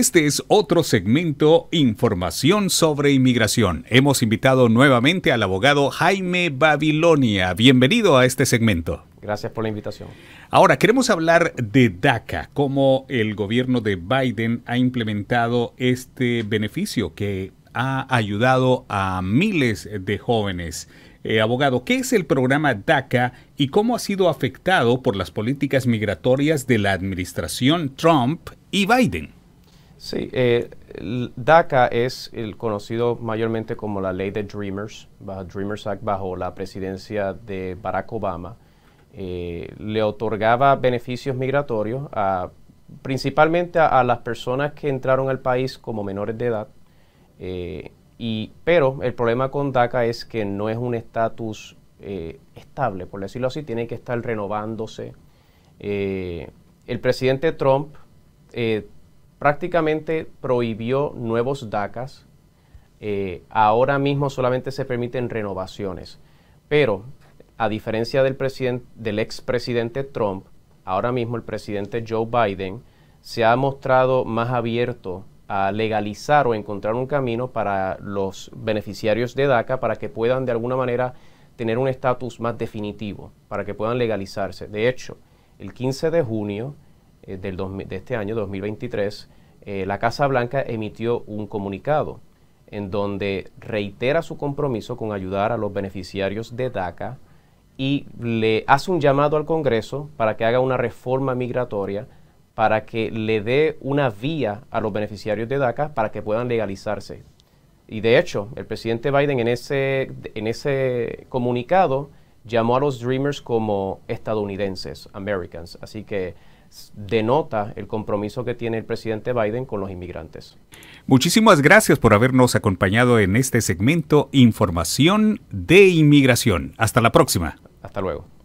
Este es otro segmento Información sobre Inmigración. Hemos invitado nuevamente al abogado Jaime Babilonia. Bienvenido a este segmento. Gracias por la invitación. Ahora, queremos hablar de DACA, cómo el gobierno de Biden ha implementado este beneficio que ha ayudado a miles de jóvenes. Eh, abogado, ¿qué es el programa DACA y cómo ha sido afectado por las políticas migratorias de la administración Trump y Biden? Sí, eh, DACA es el conocido mayormente como la ley de Dreamers, Dreamers Act bajo la presidencia de Barack Obama. Eh, le otorgaba beneficios migratorios a, principalmente a, las personas que entraron al país como menores de edad. Eh, y, pero el problema con DACA es que no es un estatus estable, por decirlo así, tiene que estar renovándose. el presidente Trump eh, prácticamente prohibió nuevos DACAs. Eh, ahora mismo solamente se permiten renovaciones. Pero, a diferencia del, del expresidente Trump, ahora mismo el presidente Joe Biden se ha mostrado más abierto a legalizar o encontrar un camino para los beneficiarios de DACA para que puedan de alguna manera tener un estatus más definitivo, para que puedan legalizarse. De hecho, el 15 de junio eh, de este año 2023, eh, la Casa Blanca emitió un comunicado en donde reitera su compromiso con ayudar a los beneficiarios de DACA y le hace un llamado al Congreso para que haga una reforma migratoria para que le dé una vía a los beneficiarios de DACA para que puedan legalizarse. Y de hecho, el presidente Biden en ese, en ese comunicado llamó a los Dreamers como estadounidenses, Americans. Así que denota el compromiso que tiene el presidente Biden con los inmigrantes. Muchísimas gracias por habernos acompañado en este segmento Información de Inmigración. Hasta la próxima. Hasta luego.